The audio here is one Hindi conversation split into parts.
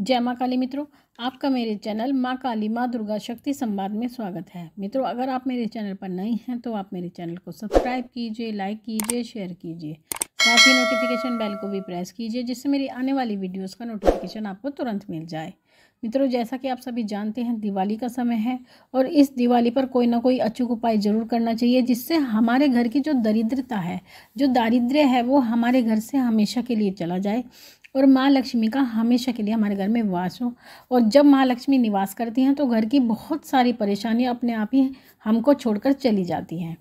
जय माँ काली मित्रों आपका मेरे चैनल माँ काली माँ दुर्गा शक्ति संवाद में स्वागत है मित्रों अगर आप मेरे चैनल पर नए हैं तो आप मेरे चैनल को सब्सक्राइब कीजिए लाइक कीजिए शेयर कीजिए साथ ही नोटिफिकेशन बेल को भी प्रेस कीजिए जिससे मेरी आने वाली वीडियोस का नोटिफिकेशन आपको तुरंत मिल जाए मित्रों जैसा कि आप सभी जानते हैं दिवाली का समय है और इस दिवाली पर कोई ना कोई अचूक उपाय जरूर करना चाहिए जिससे हमारे घर की जो दरिद्रता है जो दारिद्र्य है वो हमारे घर से हमेशा के लिए चला जाए और माँ लक्ष्मी का हमेशा के लिए हमारे घर में वास हो और जब माँ लक्ष्मी निवास करती हैं तो घर की बहुत सारी परेशानियाँ अपने आप ही हमको छोड़कर चली जाती हैं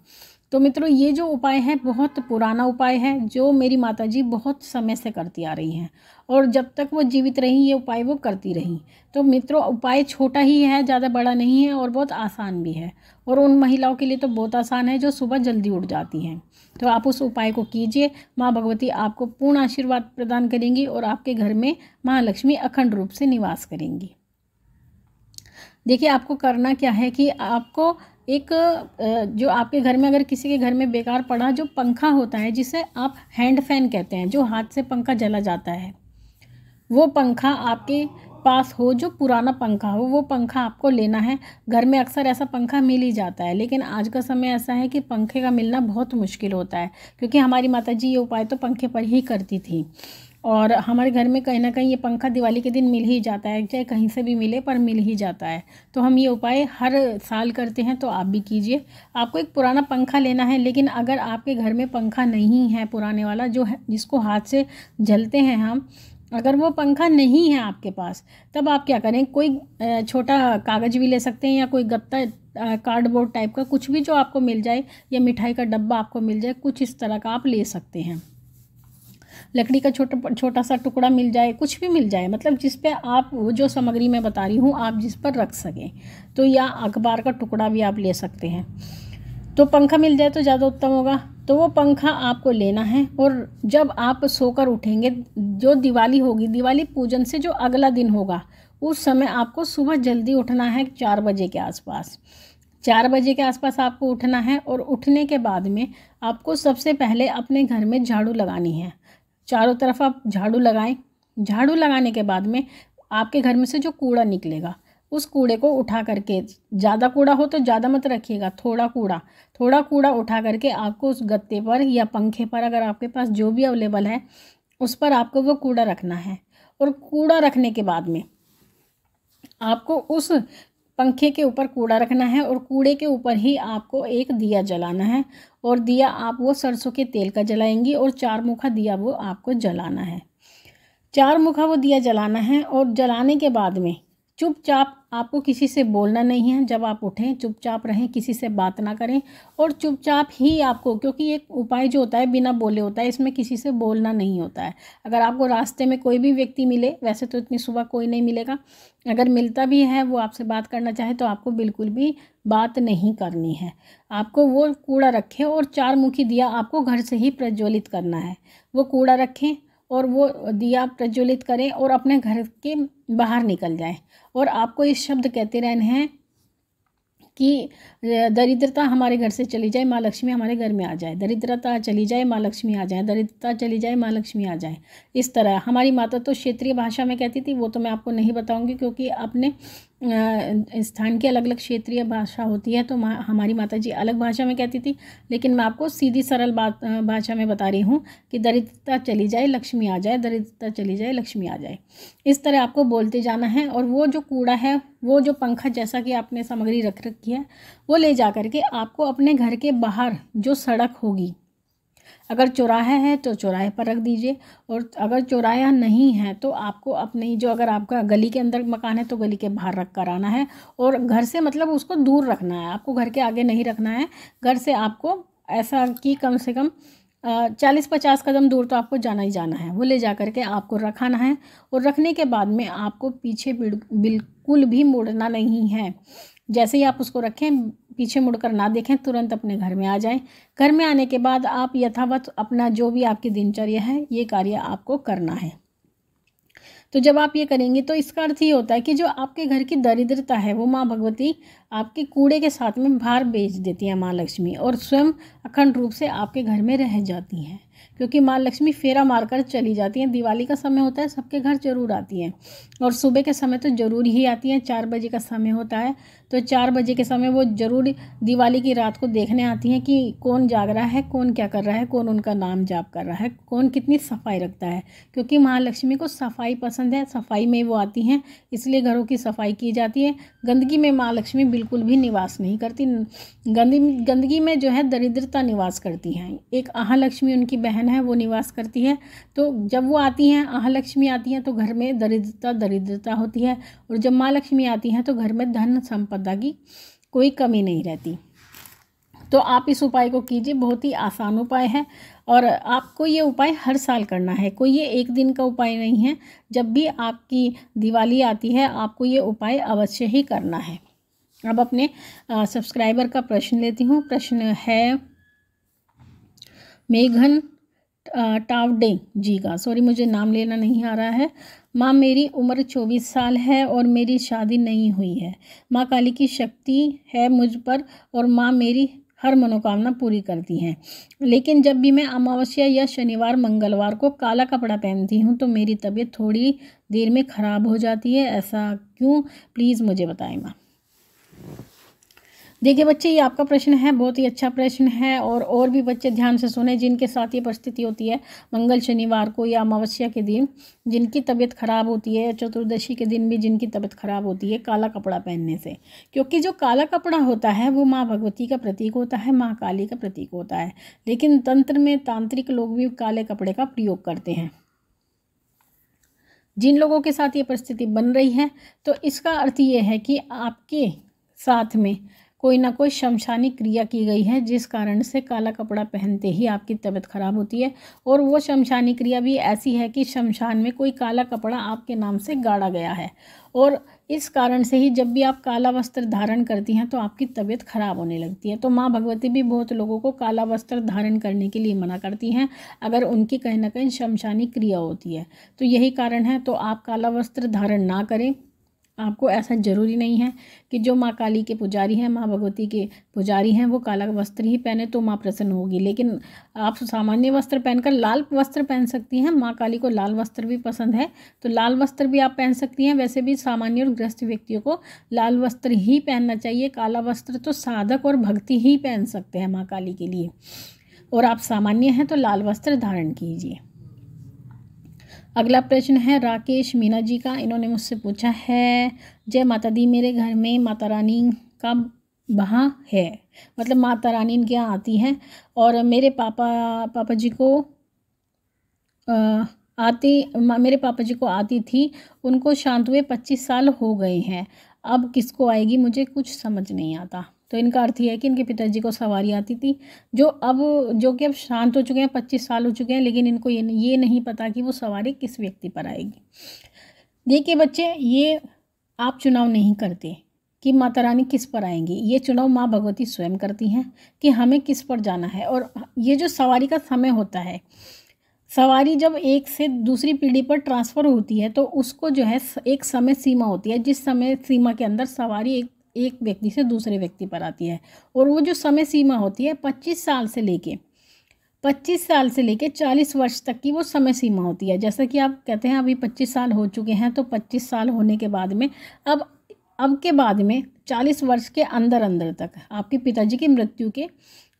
तो मित्रों ये जो उपाय है बहुत पुराना उपाय है जो मेरी माता जी बहुत समय से करती आ रही हैं और जब तक वो जीवित रहीं ये उपाय वो करती रहीं तो मित्रों उपाय छोटा ही है ज़्यादा बड़ा नहीं है और बहुत आसान भी है और उन महिलाओं के लिए तो बहुत आसान है जो सुबह जल्दी उठ जाती हैं तो आप उस उपाय को कीजिए माँ भगवती आपको पूर्ण आशीर्वाद प्रदान करेंगी और आपके घर में महालक्ष्मी अखंड रूप से निवास करेंगी देखिए आपको करना क्या है कि आपको एक जो आपके घर में अगर किसी के घर में बेकार पड़ा जो पंखा होता है जिसे आप हैंड फैन कहते हैं जो हाथ से पंखा जला जाता है वो पंखा आपके पास हो जो पुराना पंखा हो वो पंखा आपको लेना है घर में अक्सर ऐसा पंखा मिल ही जाता है लेकिन आज का समय ऐसा है कि पंखे का मिलना बहुत मुश्किल होता है क्योंकि हमारी माता जी ये उपाय तो पंखे पर ही करती थी और हमारे घर में कहीं ना कहीं ये पंखा दिवाली के दिन मिल ही जाता है चाहे कहीं से भी मिले पर मिल ही जाता है तो हम ये उपाय हर साल करते हैं तो आप भी कीजिए आपको एक पुराना पंखा लेना है लेकिन अगर आपके घर में पंखा नहीं है पुराने वाला जो है जिसको हाथ से जलते हैं हम अगर वो पंखा नहीं है आपके पास तब आप क्या करें कोई छोटा कागज़ भी ले सकते हैं या कोई गत्ता कार्डबोर्ड टाइप का कुछ भी जो आपको मिल जाए या मिठाई का डब्बा आपको मिल जाए कुछ इस तरह का आप ले सकते हैं लकड़ी का छोटा छोटा सा टुकड़ा मिल जाए कुछ भी मिल जाए मतलब जिस पे आप वो जो सामग्री मैं बता रही हूँ आप जिस पर रख सकें तो या अखबार का टुकड़ा भी आप ले सकते हैं तो पंखा मिल जाए तो ज़्यादा उत्तम होगा तो वो पंखा आपको लेना है और जब आप सोकर उठेंगे जो दिवाली होगी दिवाली पूजन से जो अगला दिन होगा उस समय आपको सुबह जल्दी उठना है चार बजे के आसपास चार बजे के आसपास आपको उठना है और उठने के बाद में आपको सबसे पहले अपने घर में झाड़ू लगानी है चारों तरफ आप झाड़ू लगाएं झाड़ू लगाने के बाद में आपके घर में से जो कूड़ा निकलेगा उस कूड़े को उठा करके ज़्यादा कूड़ा हो तो ज़्यादा मत रखिएगा थोड़ा कूड़ा थोड़ा कूड़ा उठा करके आपको उस गत्ते पर या पंखे पर अगर आपके पास जो भी अवेलेबल है उस पर आपको वो कूड़ा रखना है और कूड़ा रखने के बाद में आपको उस पंखे के ऊपर कूड़ा रखना है और कूड़े के ऊपर ही आपको एक दिया जलाना है और दिया आप वो सरसों के तेल का जलाएंगी और चार मुखा दिया वो आपको जलाना है चार मुखा वो दिया जलाना है और जलाने के बाद में चुपचाप आपको किसी से बोलना नहीं है जब आप उठें चुपचाप रहें किसी से बात ना करें और चुपचाप ही आपको क्योंकि एक उपाय जो होता है बिना बोले होता है इसमें किसी से बोलना नहीं होता है अगर आपको रास्ते में कोई भी व्यक्ति मिले वैसे तो इतनी सुबह कोई नहीं मिलेगा अगर मिलता भी है वो आपसे बात करना चाहे तो आपको बिल्कुल भी बात नहीं करनी है आपको वो कूड़ा रखें और चार मुखी दिया आपको घर से ही प्रज्वलित करना है वो कूड़ा रखें और वो दिया प्रज्वलित करें और अपने घर के बाहर निकल जाएं और आपको इस शब्द कहते रहने हैं कि दरिद्रता हमारे घर से चली जाए माँ लक्ष्मी हमारे घर में आ जाए दरिद्रता चली जाए माँ लक्ष्मी आ जाए दरिद्रता चली जाए माँ लक्ष्मी आ जाए इस तरह हमारी माता तो क्षेत्रीय भाषा में कहती थी वो तो मैं आपको नहीं बताऊंगी क्योंकि आपने स्थान की अलग अलग क्षेत्रीय भाषा होती है तो मा, हमारी माता जी अलग भाषा में कहती थी लेकिन मैं आपको सीधी सरल बात भाषा में बता रही हूँ कि दरिद्रता चली जाए लक्ष्मी आ जाए दरिद्रता चली जाए लक्ष्मी आ जाए इस तरह आपको बोलते जाना है और वो जो कूड़ा है वो जो पंखा जैसा कि आपने सामग्री रख रखी है वो ले जा करके आपको अपने घर के बाहर जो सड़क होगी अगर चौराहे हैं तो चौराहे पर रख दीजिए और अगर चौराया नहीं है तो आपको अपनी जो अगर आपका गली के अंदर मकान है तो गली के बाहर रख कर आना है और घर से मतलब उसको दूर रखना है आपको घर के आगे नहीं रखना है घर से आपको ऐसा कि कम से कम चालीस पचास कदम दूर तो आपको जाना ही जाना है वो ले जा करके आपको रखाना है और रखने के बाद में आपको पीछे बिल्कुल भी मुड़ना नहीं है जैसे ही आप उसको रखें पीछे मुड़कर ना देखें तुरंत अपने घर में आ जाएं घर में आने के बाद आप यथावत अपना जो भी आपकी दिनचर्या है ये कार्य आपको करना है तो जब आप ये करेंगे तो इसका अर्थ ये होता है कि जो आपके घर की दरिद्रता है वो माँ भगवती आपके कूड़े के साथ में बाहर बेच देती हैं माँ लक्ष्मी और स्वयं अखंड रूप से आपके घर में रह जाती हैं क्योंकि माँ लक्ष्मी फेरा मारकर चली जाती हैं दिवाली का समय होता है सबके घर जरूर आती हैं और सुबह के समय तो ज़रूर ही आती हैं चार बजे का समय होता है तो चार बजे के समय वो ज़रूर दिवाली की रात को देखने आती हैं कि कौन जाग रहा है कौन क्या कर रहा है कौन उनका नाम जाप कर रहा है कौन कितनी सफाई रखता है क्योंकि महालक्ष्मी को सफाई पसंद है सफाई में वो आती हैं इसलिए घरों की सफाई की जाती है गंदगी में माँ लक्ष्मी बिल्कुल बिल्कुल भी निवास नहीं करती गंदी गंदगी में जो है दरिद्रता निवास करती हैं एक अहालक्ष्मी उनकी बहन है वो निवास करती है तो जब वो आती हैं लक्ष्मी आती हैं तो घर में दरिद्रता दरिद्रता होती है और जब माँ लक्ष्मी आती हैं तो घर में धन संपदा की कोई कमी नहीं रहती तो आप इस उपाय को कीजिए बहुत ही आसान उपाय है और आपको ये उपाय हर साल करना है कोई ये एक दिन का उपाय नहीं है जब भी आपकी दिवाली आती है आपको ये उपाय अवश्य ही करना है अब अपने सब्सक्राइबर का प्रश्न लेती हूँ प्रश्न है मेघन टावडे जी का सॉरी मुझे नाम लेना नहीं आ रहा है माँ मेरी उम्र चौबीस साल है और मेरी शादी नहीं हुई है माँ काली की शक्ति है मुझ पर और माँ मेरी हर मनोकामना पूरी करती हैं लेकिन जब भी मैं अमावस्या या शनिवार मंगलवार को काला कपड़ा पहनती हूँ तो मेरी तबीयत थोड़ी देर में ख़राब हो जाती है ऐसा क्यों प्लीज़ मुझे बताएं माँ देखिए बच्चे ये आपका प्रश्न है बहुत ही अच्छा प्रश्न है और और भी बच्चे ध्यान से सुने जिनके साथ ये परिस्थिति होती है मंगल शनिवार को या अमावस्या के दिन जिनकी तबीयत ख़राब होती है चतुर्दशी के दिन भी जिनकी तबीयत ख़राब होती है काला कपड़ा पहनने से क्योंकि जो काला कपड़ा होता है वो माँ भगवती का प्रतीक होता है माँ काली का प्रतीक होता है लेकिन तंत्र में तांत्रिक लोग भी काले कपड़े का प्रयोग करते हैं जिन लोगों के साथ ये परिस्थिति बन रही है तो इसका अर्थ ये है कि आपके साथ में कोई ना कोई शमशानी क्रिया की गई है जिस कारण से काला कपड़ा पहनते ही आपकी तबीयत ख़राब होती है और वो शमशानी क्रिया भी ऐसी है कि शमशान में कोई काला कपड़ा आपके नाम से गाड़ा गया है और इस कारण से ही जब भी आप काला वस्त्र धारण करती हैं तो आपकी तबीयत खराब होने लगती है तो माँ भगवती भी बहुत लोगों को काला वस्त्र धारण करने के लिए मना करती हैं अगर उनकी कहीं ना कहीं शमशानी क्रिया होती है तो यही कारण है तो आप काला वस्त्र धारण ना करें आपको ऐसा जरूरी नहीं है कि जो माँ काली के पुजारी हैं माँ भगवती के पुजारी हैं वो काला वस्त्र ही पहने तो माँ प्रसन्न होगी लेकिन आप सामान्य वस्त्र पहनकर लाल वस्त्र पहन सकती हैं माँ काली को लाल वस्त्र भी पसंद है तो लाल वस्त्र भी आप पहन सकती हैं वैसे भी सामान्य और ग्रस्त व्यक्तियों को लाल वस्त्र ही पहनना चाहिए काला वस्त्र तो साधक और भक्ति ही पहन सकते हैं माँ काली के लिए और आप सामान्य हैं तो लाल वस्त्र धारण कीजिए अगला प्रश्न है राकेश मीना जी का इन्होंने मुझसे पूछा है जय माता दी मेरे घर में माता रानी का वहाँ है मतलब माता रानी इनके यहाँ आती हैं और मेरे पापा पापा जी को आ, आती मेरे पापा जी को आती थी उनको शांत हुए पच्चीस साल हो गए हैं अब किसको आएगी मुझे कुछ समझ नहीं आता तो इनका अर्थ यह है कि इनके पिताजी को सवारी आती थी जो अब जो कि अब शांत हो चुके हैं पच्चीस साल हो चुके हैं लेकिन इनको ये ये नहीं पता कि वो सवारी किस व्यक्ति पर आएगी देखिए बच्चे ये आप चुनाव नहीं करते कि माता रानी किस पर आएंगी ये चुनाव माँ भगवती स्वयं करती हैं कि हमें किस पर जाना है और ये जो सवारी का समय होता है सवारी जब एक से दूसरी पीढ़ी पर ट्रांसफ़र होती है तो उसको जो है एक समय सीमा होती है जिस समय सीमा के अंदर सवारी एक एक व्यक्ति से दूसरे व्यक्ति पर आती है और वो जो समय सीमा होती है पच्चीस साल से लेके पच्चीस साल से लेके चालीस वर्ष तक की वो समय सीमा होती है जैसा कि आप कहते हैं अभी पच्चीस साल हो चुके हैं तो पच्चीस साल होने के बाद में अब अब के बाद में चालीस वर्ष के अंदर अंदर तक आपके पिताजी की मृत्यु के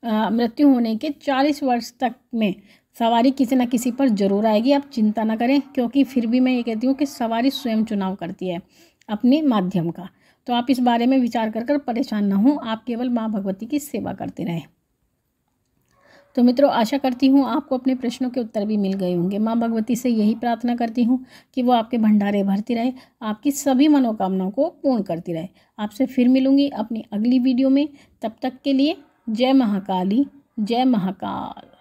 मृत्यु होने के चालीस वर्ष तक में सवारी किसी ना किसी पर ज़रूर आएगी आप चिंता ना करें क्योंकि फिर भी मैं ये कहती हूँ कि सवारी स्वयं चुनाव करती है अपने माध्यम का तो आप इस बारे में विचार कर कर परेशान ना हों आप केवल माँ भगवती की सेवा करते रहें तो मित्रों आशा करती हूँ आपको अपने प्रश्नों के उत्तर भी मिल गए होंगे माँ भगवती से यही प्रार्थना करती हूँ कि वो आपके भंडारे भरती रहे आपकी सभी मनोकामनाओं को पूर्ण करती रहे आपसे फिर मिलूँगी अपनी अगली वीडियो में तब तक के लिए जय महाकाली जय महाकाल